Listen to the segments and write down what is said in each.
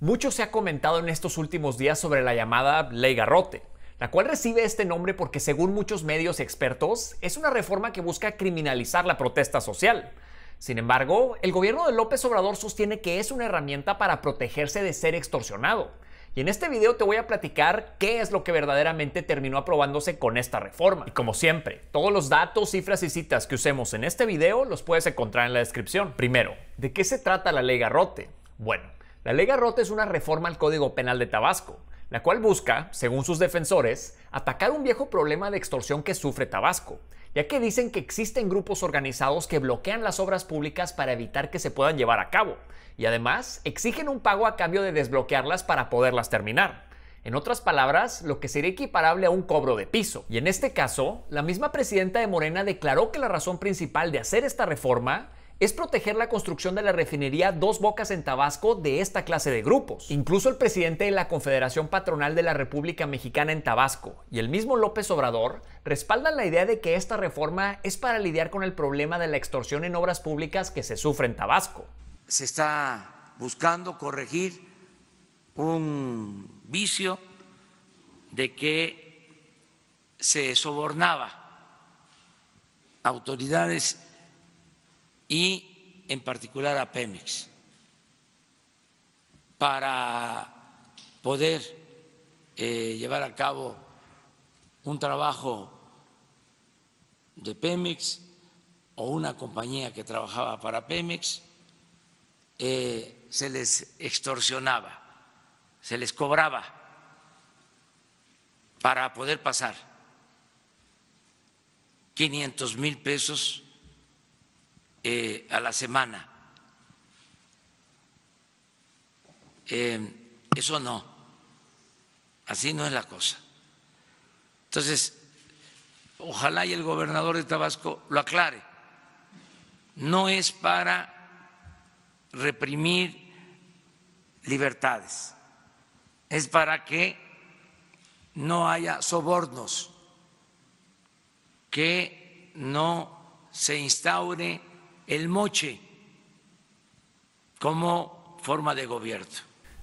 Mucho se ha comentado en estos últimos días sobre la llamada Ley Garrote, la cual recibe este nombre porque según muchos medios expertos es una reforma que busca criminalizar la protesta social. Sin embargo, el gobierno de López Obrador sostiene que es una herramienta para protegerse de ser extorsionado. Y en este video te voy a platicar qué es lo que verdaderamente terminó aprobándose con esta reforma. Y como siempre, todos los datos, cifras y citas que usemos en este video los puedes encontrar en la descripción. Primero, ¿de qué se trata la ley Garrote? Bueno, la ley Garrote es una reforma al Código Penal de Tabasco, la cual busca, según sus defensores, atacar un viejo problema de extorsión que sufre Tabasco, ya que dicen que existen grupos organizados que bloquean las obras públicas para evitar que se puedan llevar a cabo, y además exigen un pago a cambio de desbloquearlas para poderlas terminar. En otras palabras, lo que sería equiparable a un cobro de piso. Y en este caso, la misma presidenta de Morena declaró que la razón principal de hacer esta reforma es proteger la construcción de la refinería Dos Bocas en Tabasco de esta clase de grupos. Incluso el presidente de la Confederación Patronal de la República Mexicana en Tabasco y el mismo López Obrador respaldan la idea de que esta reforma es para lidiar con el problema de la extorsión en obras públicas que se sufre en Tabasco. Se está buscando corregir un vicio de que se sobornaba autoridades y en particular a Pemex para poder eh, llevar a cabo un trabajo de Pemex o una compañía que trabajaba para Pemex, eh, se les extorsionaba, se les cobraba para poder pasar 500 mil pesos eh, a la semana. Em, eso no, así no es la cosa. Entonces, ojalá y el gobernador de Tabasco lo aclare. No es para reprimir libertades, es para que no haya sobornos, que no se instaure el moche como forma de gobierno.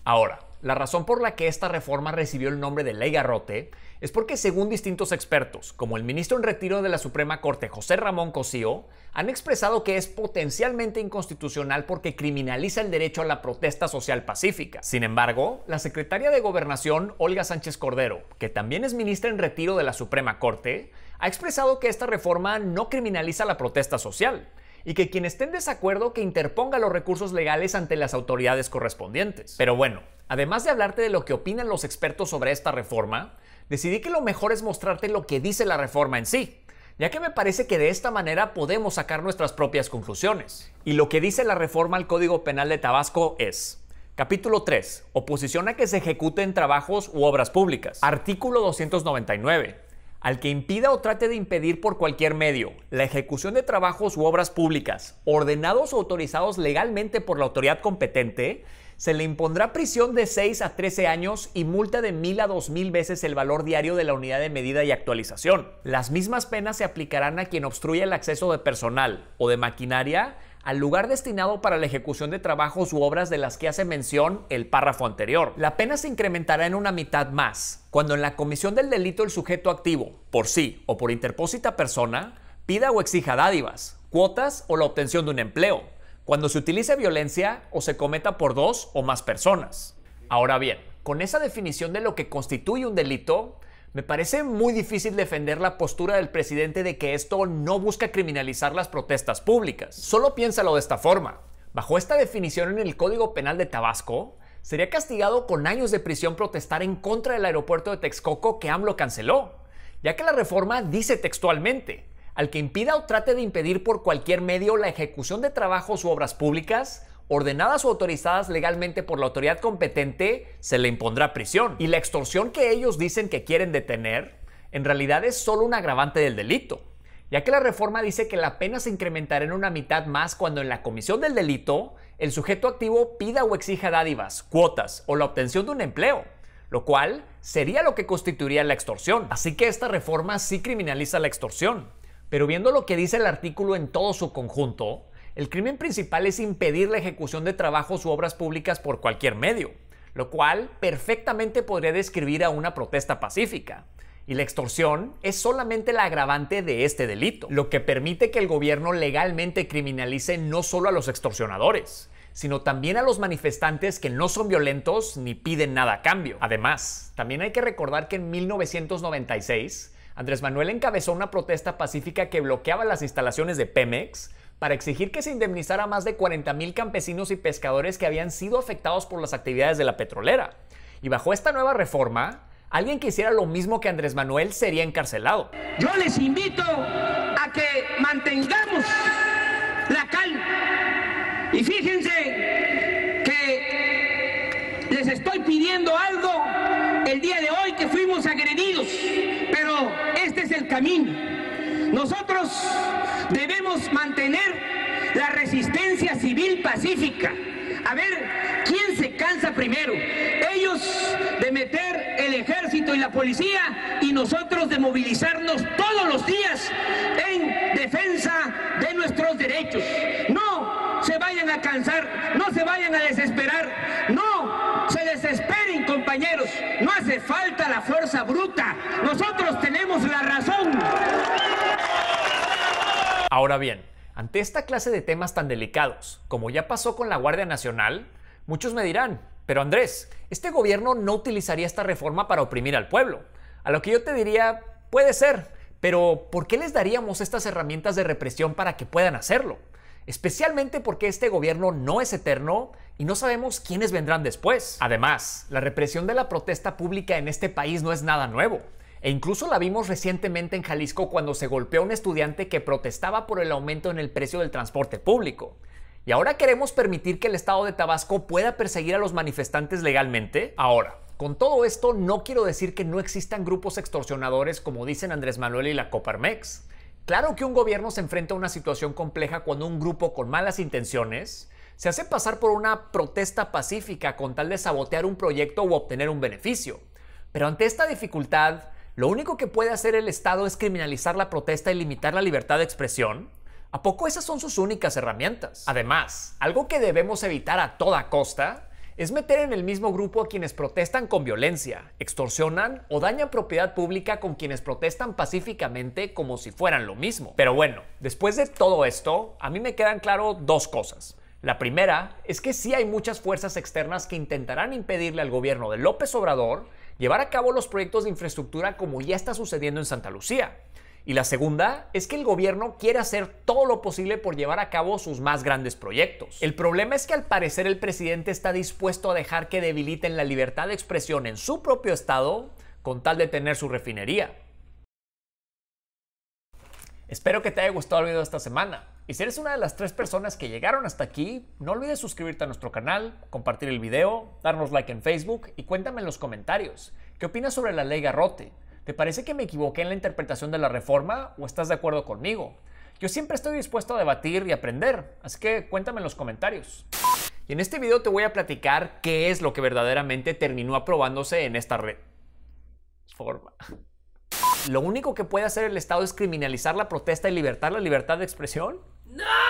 Ahora, la razón por la que esta reforma recibió el nombre de Ley Garrote es porque según distintos expertos, como el ministro en retiro de la Suprema Corte José Ramón Cosío, han expresado que es potencialmente inconstitucional porque criminaliza el derecho a la protesta social pacífica. Sin embargo, la secretaria de Gobernación, Olga Sánchez Cordero, que también es ministra en retiro de la Suprema Corte, ha expresado que esta reforma no criminaliza la protesta social, y que quien esté en desacuerdo que interponga los recursos legales ante las autoridades correspondientes. Pero bueno, además de hablarte de lo que opinan los expertos sobre esta reforma, decidí que lo mejor es mostrarte lo que dice la reforma en sí, ya que me parece que de esta manera podemos sacar nuestras propias conclusiones. Y lo que dice la reforma al Código Penal de Tabasco es... Capítulo 3. Oposición a que se ejecuten trabajos u obras públicas. Artículo 299 al que impida o trate de impedir por cualquier medio la ejecución de trabajos u obras públicas ordenados o autorizados legalmente por la autoridad competente, se le impondrá prisión de 6 a 13 años y multa de 1000 a 2000 veces el valor diario de la unidad de medida y actualización. Las mismas penas se aplicarán a quien obstruya el acceso de personal o de maquinaria al lugar destinado para la ejecución de trabajos u obras de las que hace mención el párrafo anterior. La pena se incrementará en una mitad más, cuando en la comisión del delito el sujeto activo, por sí o por interpósita persona, pida o exija dádivas, cuotas o la obtención de un empleo, cuando se utilice violencia o se cometa por dos o más personas. Ahora bien, con esa definición de lo que constituye un delito, me parece muy difícil defender la postura del presidente de que esto no busca criminalizar las protestas públicas. Solo piénsalo de esta forma. Bajo esta definición en el Código Penal de Tabasco, sería castigado con años de prisión protestar en contra del aeropuerto de Texcoco que AMLO canceló, ya que la reforma dice textualmente, al que impida o trate de impedir por cualquier medio la ejecución de trabajos u obras públicas, ordenadas o autorizadas legalmente por la autoridad competente, se le impondrá prisión. Y la extorsión que ellos dicen que quieren detener, en realidad es solo un agravante del delito, ya que la reforma dice que la pena se incrementará en una mitad más cuando en la comisión del delito el sujeto activo pida o exija dádivas, cuotas o la obtención de un empleo, lo cual sería lo que constituiría la extorsión. Así que esta reforma sí criminaliza la extorsión. Pero viendo lo que dice el artículo en todo su conjunto, el crimen principal es impedir la ejecución de trabajos u obras públicas por cualquier medio, lo cual perfectamente podría describir a una protesta pacífica. Y la extorsión es solamente la agravante de este delito, lo que permite que el gobierno legalmente criminalice no solo a los extorsionadores, sino también a los manifestantes que no son violentos ni piden nada a cambio. Además, también hay que recordar que en 1996, Andrés Manuel encabezó una protesta pacífica que bloqueaba las instalaciones de Pemex para exigir que se indemnizara a más de 40 mil campesinos y pescadores que habían sido afectados por las actividades de la petrolera. Y bajo esta nueva reforma, alguien que hiciera lo mismo que Andrés Manuel sería encarcelado. Yo les invito a que mantengamos la calma. Y fíjense que les estoy pidiendo algo el día de hoy que fuimos agredidos camino. Nosotros debemos mantener la resistencia civil pacífica. A ver, ¿quién se cansa primero? Ellos de meter el ejército y la policía y nosotros de movilizarnos todos los días en defensa de nuestros derechos. No se vayan a cansar, no se vayan a desesperar, no se desesperen compañeros, no hace falta la fuerza bruta, nosotros tenemos la razón Ahora bien, ante esta clase de temas tan delicados, como ya pasó con la Guardia Nacional, muchos me dirán, pero Andrés, este gobierno no utilizaría esta reforma para oprimir al pueblo. A lo que yo te diría, puede ser, pero ¿por qué les daríamos estas herramientas de represión para que puedan hacerlo? especialmente porque este gobierno no es eterno y no sabemos quiénes vendrán después. Además, la represión de la protesta pública en este país no es nada nuevo. E incluso la vimos recientemente en Jalisco cuando se golpeó a un estudiante que protestaba por el aumento en el precio del transporte público. ¿Y ahora queremos permitir que el Estado de Tabasco pueda perseguir a los manifestantes legalmente? Ahora, con todo esto no quiero decir que no existan grupos extorsionadores como dicen Andrés Manuel y la Coparmex. Claro que un gobierno se enfrenta a una situación compleja cuando un grupo con malas intenciones se hace pasar por una protesta pacífica con tal de sabotear un proyecto o obtener un beneficio. Pero ante esta dificultad, lo único que puede hacer el Estado es criminalizar la protesta y limitar la libertad de expresión, ¿a poco esas son sus únicas herramientas? Además, algo que debemos evitar a toda costa es meter en el mismo grupo a quienes protestan con violencia, extorsionan o dañan propiedad pública con quienes protestan pacíficamente como si fueran lo mismo. Pero bueno, después de todo esto, a mí me quedan claro dos cosas. La primera es que sí hay muchas fuerzas externas que intentarán impedirle al gobierno de López Obrador llevar a cabo los proyectos de infraestructura como ya está sucediendo en Santa Lucía. Y la segunda es que el gobierno quiere hacer todo lo posible por llevar a cabo sus más grandes proyectos. El problema es que al parecer el presidente está dispuesto a dejar que debiliten la libertad de expresión en su propio estado con tal de tener su refinería. Espero que te haya gustado el video de esta semana. Y si eres una de las tres personas que llegaron hasta aquí, no olvides suscribirte a nuestro canal, compartir el video, darnos like en Facebook y cuéntame en los comentarios. ¿Qué opinas sobre la ley Garrote? ¿Te parece que me equivoqué en la interpretación de la reforma o estás de acuerdo conmigo? Yo siempre estoy dispuesto a debatir y aprender, así que cuéntame en los comentarios. Y en este video te voy a platicar qué es lo que verdaderamente terminó aprobándose en esta red forma. ¿Lo único que puede hacer el Estado es criminalizar la protesta y libertar la libertad de expresión? No!